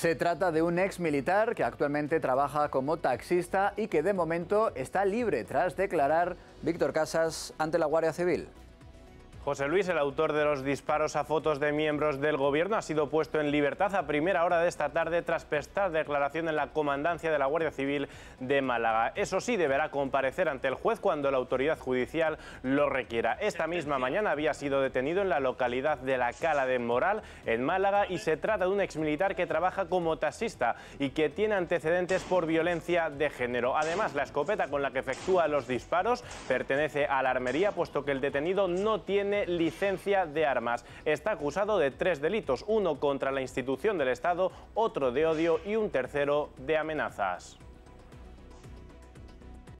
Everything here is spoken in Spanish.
Se trata de un ex militar que actualmente trabaja como taxista y que de momento está libre tras declarar Víctor Casas ante la Guardia Civil. José Luis, el autor de los disparos a fotos de miembros del gobierno, ha sido puesto en libertad a primera hora de esta tarde tras prestar declaración en la comandancia de la Guardia Civil de Málaga. Eso sí, deberá comparecer ante el juez cuando la autoridad judicial lo requiera. Esta misma mañana había sido detenido en la localidad de La Cala de Moral, en Málaga, y se trata de un exmilitar que trabaja como taxista y que tiene antecedentes por violencia de género. Además, la escopeta con la que efectúa los disparos pertenece a la armería, puesto que el detenido no tiene tiene licencia de armas. Está acusado de tres delitos, uno contra la institución del Estado, otro de odio y un tercero de amenazas.